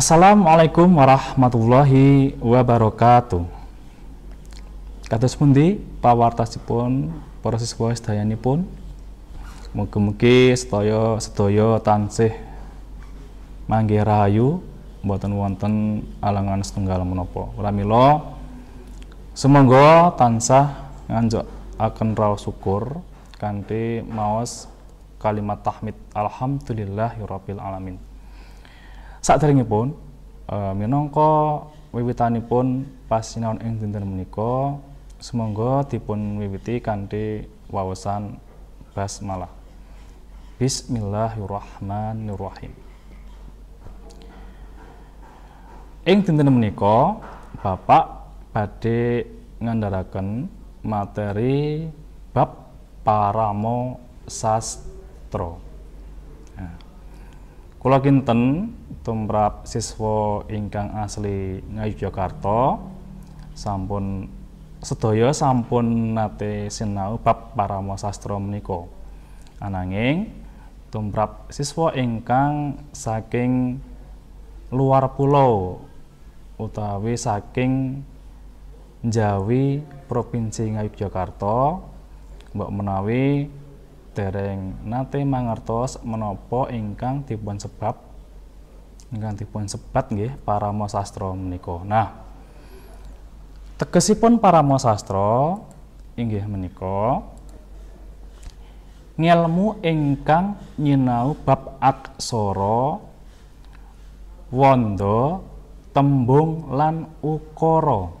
Assalamualaikum warahmatullahi wabarakatuh. Kados pundi pawartasipun para siswa sedayanipun? Mugi-mugi sedaya sedaya tansih manggih rahayu mboten wonten alangan setunggal menapa. Pramila semoga tansah nganjuk akan raw syukur kanthi maos kalimat tahmid alhamdulillahirabbil alamin saat Sakderengipun uh, minangka wiwitanipun pas sinaon ing dinten meniko, semoga dipun wibiti kanti wawasan basmalah. Bismillahirrahmanirrahim. Ing dinten meniko, Bapak badhe ngandharaken materi bab paramo sastro. Nah, kula kinten tumrap siswa ingkang asli Ngayogyakarta sampun sedaya sampun nate sinau bab para sastra menika ananging tumrap siswa ingkang saking luar pulau utawi saking Jawi Provinsi Ngayogyakarta mbok menawi dereng nate mangertos menopo ingkang dipun sebab ganti pun sebat nggih para sastra menika. Nah, tegesipun para sastra inggih menika ngelmu ingkang nyinau bab aksara wanda tembung lan ukara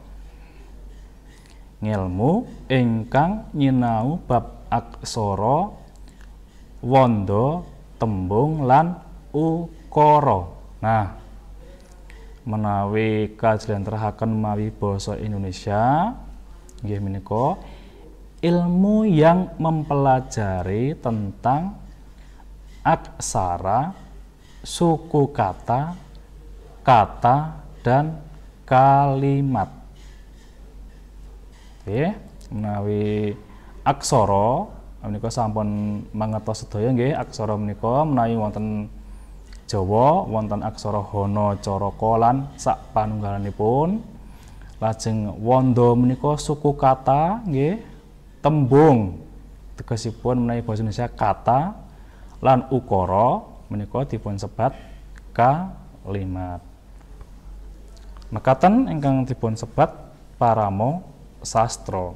ngelmu ingkang nyinau bab aksara wanda tembung lan ukara Nah, menawi kajian terhakan mawi bahasa Indonesia nggih menika ilmu yang mempelajari tentang aksara, suku kata, kata dan kalimat. Oke, menawi aksoro menika sampun mangertos sedaya nggih aksoro menika menawi wonten Jawa wonten aksara Hana Caraka lan sak panunggalanipun. Lajeng Wanda menika suku kata nggih tembung tegesipun menawi basa Indonesia kata lan ukara menika dipun sebat kalimat. Mekaten ingkang dipun sebat paramo sastra.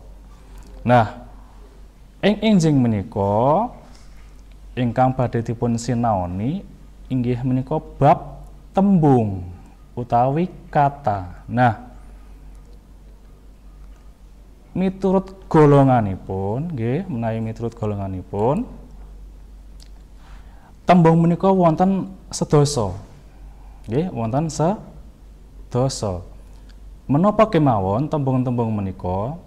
Nah, ing enjing menika ingkang badhe dipun sinaoni inggih menika bab tembung utawi kata. Nah, miturut golonganipun nggih menawi miturut golonganipun tembung menika wonten sedasa nggih wonten sedasa menapa kemawon tembung-tembung menika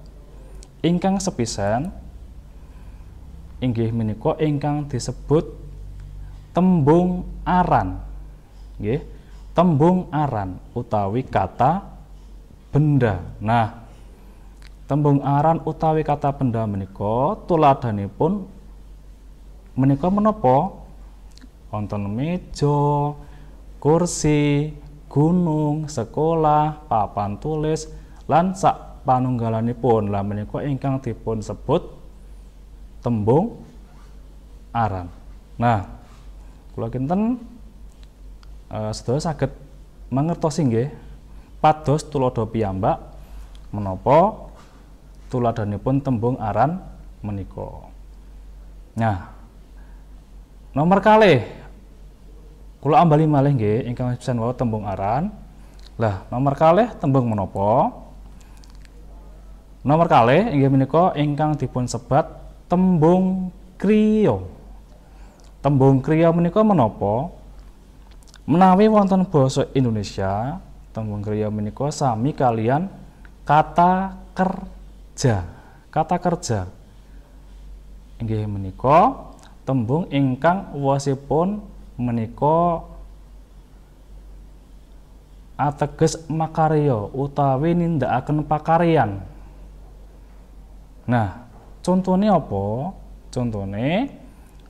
ingkang sepisan inggih menika ingkang disebut tembung aran nggih tembung aran utawi kata benda nah tembung aran utawi kata benda menika tuladanipun menika menapa wonten meja kursi gunung sekolah papan tulis lan sak panunggalanipun lah menika ingkang dipun sebut tembung aran nah Kula kinten uh, sedaya saged mangertosi nggih pados tuladha piyambak menapa tuladhanipun tembung aran menika. Nah, nomor kalih kula ambali malih nggih ingkang pisan wau tembung aran. Lah, nomor kalih tembung menapa? Nomor kalih inggih menika ingkang dipun sebat tembung kriya. Tembung kriya menika menopo Menawi wonten basa Indonesia, tembung kriya menika sami kalian kata kerja. Kata kerja. Inggih menika tembung ingkang wasipun menika ateges makaryo utawi nindakaken pakaryan. Nah, contohnya apa? Contohnya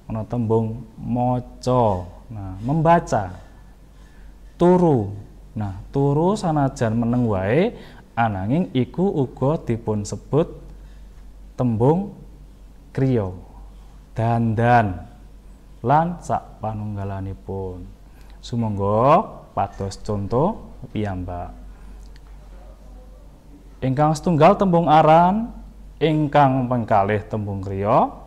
ana tembung maca. Nah, membaca. Turu. Nah, turu sanajan meneng wae ananging iku uga dipun sebut tembung kriya. Dandan lan sak panunggalanipun. Sumangga patos conto piyambak. Ingkang setunggal tembung aran, ingkang pengkalih tembung krio.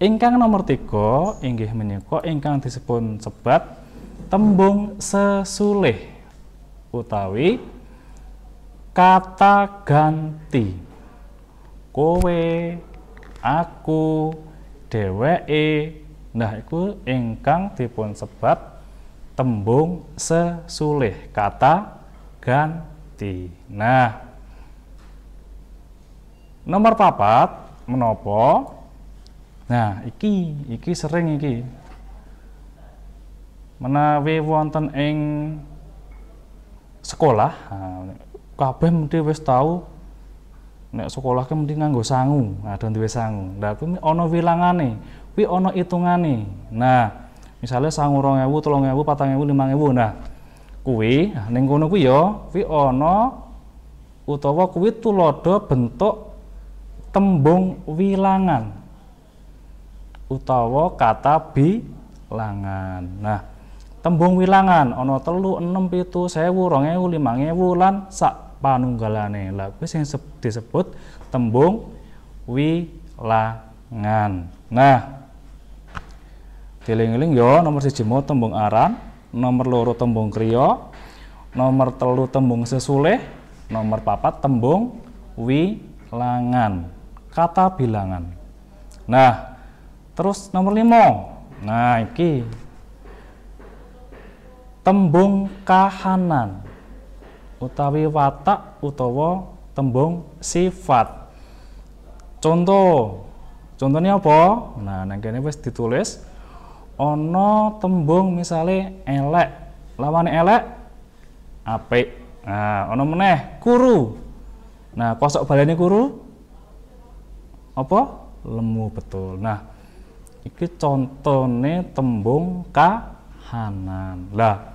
Ingkang nomor tiga inggih menika ingkang disebut sebat tembung sesulih utawi kata ganti kowe aku dheweke nah iku ingkang dipun sebat tembung sesulih kata ganti nah nomor papat menopo Nah, iki iki sering iki. Menawi wonten ing sekolah, kabeh mesti wis tau nek sekolah ki mesti nganggo sangu, nah, ada duwe sangu. Lah kuwi ana wilangane, kuwi ana itungane. Nah, misalnya sangu 2000, 3000, 4000, 5000. Nah, kuwi ning kono kuwi ya kuwi ana utawa kuwi tuladha bentuk tembung wilangan utawa kata bilangan. Nah, tembung wilangan ana telu enem pitu sewu rong ewu limang ewu lan sak panunggalane lah kuwi sing disebut tembung wilangan nah dieling-eling yo ya, nomor siji mau tembung aran nomor loro tembung kriya nomor telu tembung sesuleh, nomor papat tembung wilangan kata bilangan nah Terus nomor lima, Nah, iki tembung kahanan utawi watak utawa tembung sifat. Contoh, contohnya apa? Nah, nang kene ditulis ono tembung misalnya elek. Lawan elek apik. Nah, ono meneh kuru. Nah, kosok baleni kuru apa? Lemu betul. Nah, Iki contohnya tembung kahanan. Lah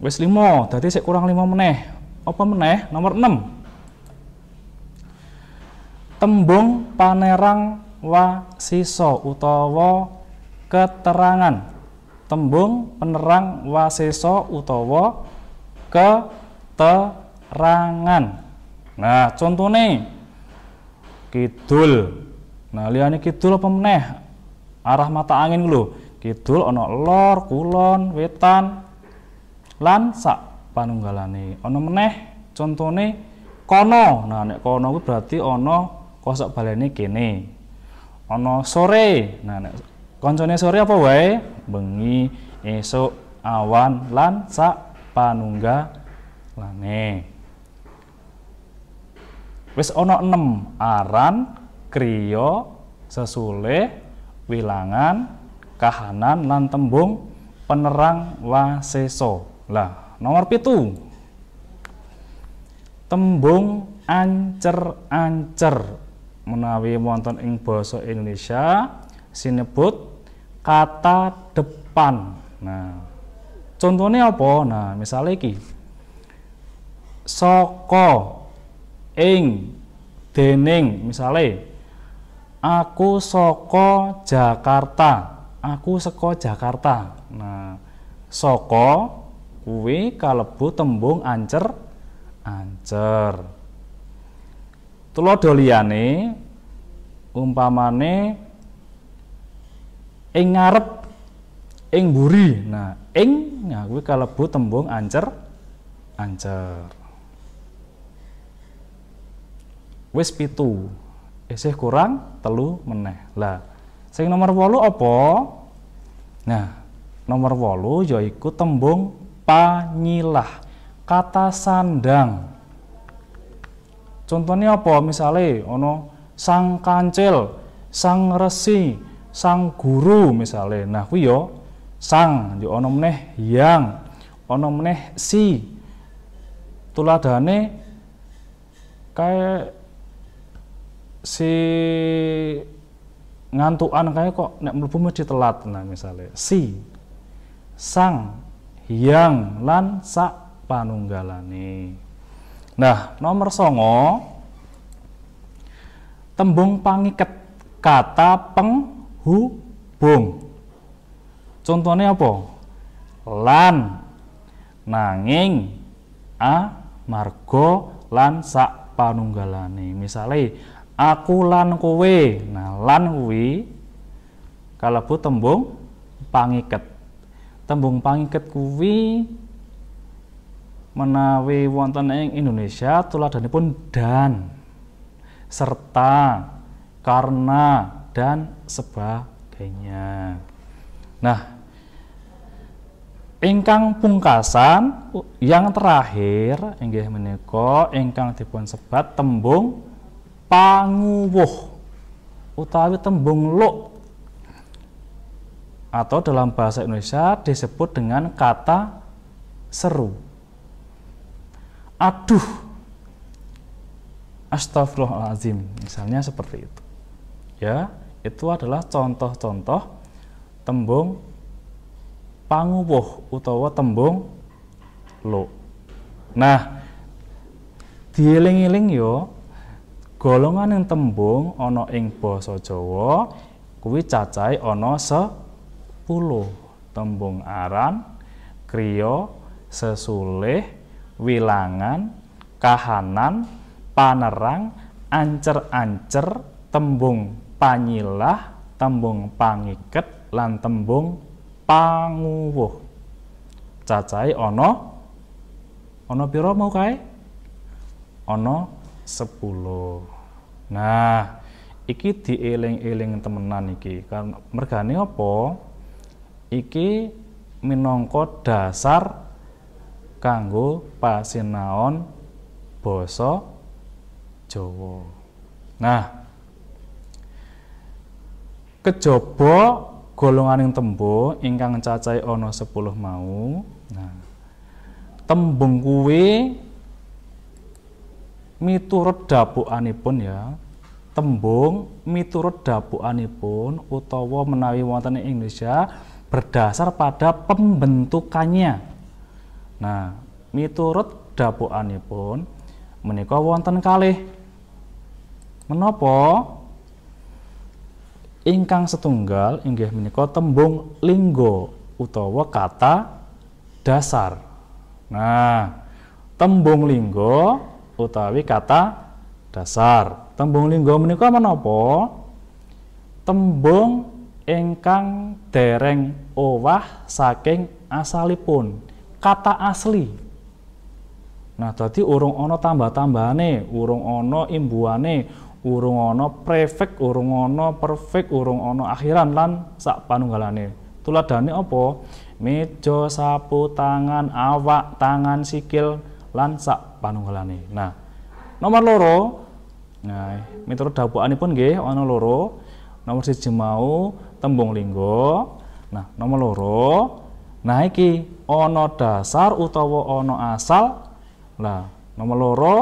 wes limo, tadi saya kurang limo meneh. Apa meneh? Nomor enam Tembung panerang siso utawa keterangan. Tembung penerang wa siso utawa keterangan. Nah, contohnya kidul. Nah, ini kidul apa meneh? arah mata angin lho kidul ono lor kulon wetan lan sak panunggalane Ono meneh contone kono nah nek kono berarti ono kosok balene kene Ono sore nah nek koncone sore apa wae bengi esok awan lan sak panunggalane wis ono enam aran krio sesule wilangan, kahanan lan tembung penerang waseso. Lah, nomor pitu. Tembung ancer-ancer menawi wonten ing basa Indonesia sinebut kata depan. Nah, contohnya apa? Nah, misalnya iki. Soko ing dening misalnya Aku soko Jakarta. Aku Soko Jakarta. Nah, soko kalau kalebu tembung ancer ancer. Tulodo liyane umpamane ing ngarep ing buri. Nah, ing nah kalau kalebu tembung ancer ancer. Wis pitu isih kurang telu meneh lah sing nomor wolu apa nah nomor wolu yaiku tembung panyilah kata sandang contohnya apa misalnya ono sang kancil sang resi sang guru misalnya nah kuwi sang yo ono meneh yang ono meneh si tuladane kayak si ngantuan kayak kok nek mlebu mesti telat nah misalnya si sang hyang lan sak panunggalane nah nomor songo tembung pangiket kata penghubung contohnya apa lan nanging a margo lan sak panunggalane misalnya aku lan kowe nah lan kalau bu tembung pangiket tembung pangiket kue menawi wonten ing Indonesia tuladhanipun dan serta karena dan sebagainya nah ingkang pungkasan yang terakhir inggih menika ingkang dipun sebat tembung panguwuh utawi tembung luk atau dalam bahasa Indonesia disebut dengan kata seru. Aduh. astagfirullahaladzim misalnya seperti itu. Ya, itu adalah contoh-contoh tembung panguwuh utawa tembung lo. Nah, dieling-eling yo Golongan yang tembung ono ing basa Jawa kuwi cacai ono 10 tembung aran krio sesulih wilangan kahanan panerang ancer-ancer tembung panyilah tembung pangiket lan tembung panguwuh cacai ono ono pira mau kai ono 10 Nah, iki dieling-eling temenan iki. Karena mergane apa? Iki minangka dasar kanggo pasinaon basa Jawa. Nah, kejaba golonganing tembung ingkang cacai ana 10 mau. Nah, tembung kuwi miturut dapukanipun ya tembung miturut pun utawa menawi wonten ing Indonesia berdasar pada pembentukannya. Nah, miturut dapuanipun menika wonten kalih menopo ingkang setunggal inggih menika tembung linggo utawa kata dasar. Nah, tembung linggo utawi kata dasar. Tembung lingga menika menapa? Tembung ingkang dereng owah saking asalipun kata asli. Nah, tadi urung ono tambah-tambahane, urung ono imbuane, urung ono prefek, urung ono perfek, urung ono akhiran lan sak panunggalane. Tuladane opo, Meja, sapu, tangan, awak, tangan, sikil lan sak panunggalane. Nah, nomor loro Nah, miturut pun gih ono loro. Nomor siji mau tembung linggo Nah, nomor loro nah iki ono dasar utawa ono asal. Lah, nomor loro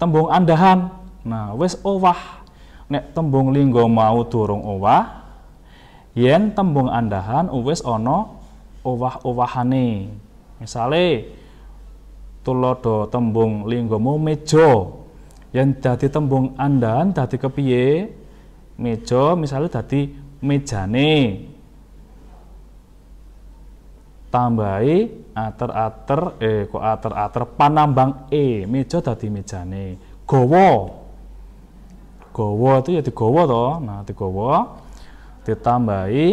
tembung andahan. Nah, wes owah. Nek tembung linggo mau durung owah, yen tembung andahan wes ono owah-owahane. Misale tulodo tembung mau mejo yang dadi tembung andan dadi kepiye? Meja misalnya dadi mejane. Tambahi ater-ater eh kok ater-ater panambang e, meja dadi mejane. Gowo. Gowo itu ya digowo to. Nah, digowo ditambahi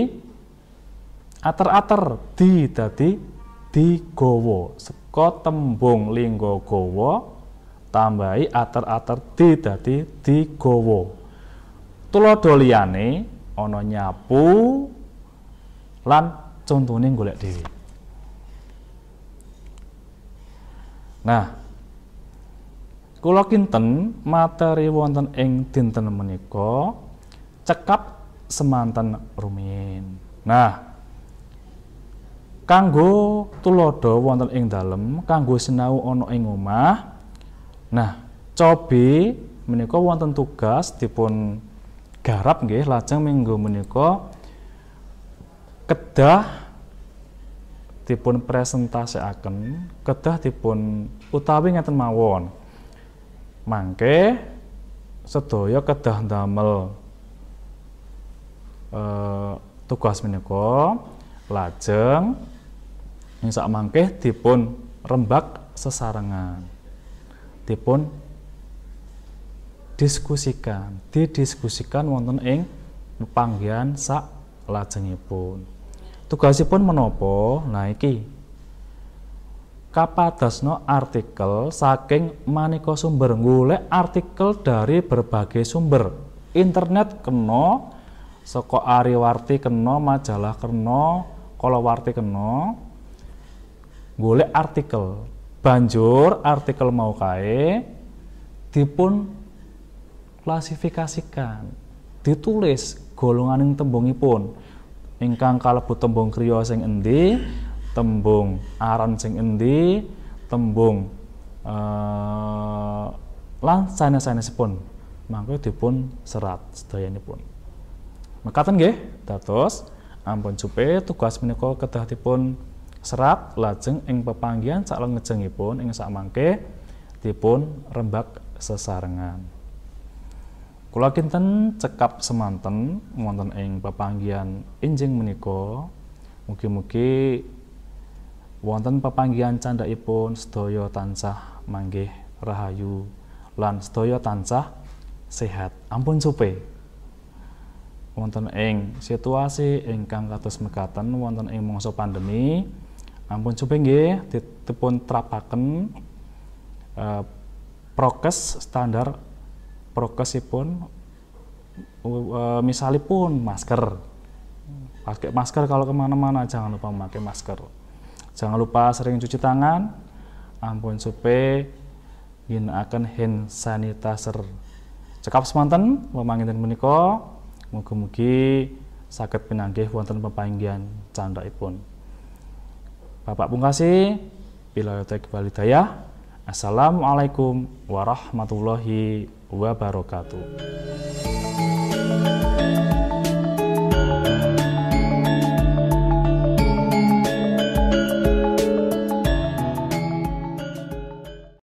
ater-ater di dadi digowo. Seko tembung linggo gowo tambahi ater-ater di dadi digawa. Tuladha liyane ana nyapu lan contone golek dhewe. Nah, kula kinten materi wonten ing dinten menika cekap semanten rumin. Nah, kanggo tulodo wonten ing dalem, kanggo sinau ana ing omah Nah, cobi menika wonten tugas dipun garap nggih lajeng minggu menika kedah dipun akan kedah dipun utawi ngeten mawon. Mangke sedaya kedah ndamel eh, tugas menika lajeng ing sak mangke dipun rembak sesarengan dipun diskusikan didiskusikan wonten ing panggian sak lajengipun tugasipun menopo nah iki kapadasno artikel saking maneka sumber golek artikel dari berbagai sumber internet kena saka ariwarti kena majalah kena warti kena golek artikel Banjur artikel mau kae dipun klasifikasikan, ditulis golongan yang tembungipun. Ingkang kalebu tembung kriya sing endi, tembung aran sing endi, tembung uh, lan sanes-sanesipun. Mangke dipun serat sedayanipun. Mekaten nggih, dados ampun cupe tugas menika kedah dipun Serap lajeng ing pepanggian sak lengejengipun ing sak mangke dipun rembak sesarengan. Kula kinten cekap semanten wonten ing pepanggian injing menika. Mugi-mugi wonten pepanggian candhaipun sedaya tansah manggih rahayu lan sedaya tansah sehat. Ampun supe. Wonten ing situasi ingkang kados mekaten wonten ing mangsa pandemi, ampun supaya nggih pun terapakan uh, eh, prokes standar prokes pun uh, eh, misalnya pun masker pakai masker kalau kemana-mana jangan lupa memakai masker jangan lupa sering cuci tangan ampun supaya akan hand sanitizer cekap semantan memanggil menikah mugi-mugi sakit penanggih wonten pepanggian canda pun Bapak Pungkasi, bila Tekbal Hidayah, Assalamualaikum warahmatullahi wabarakatuh.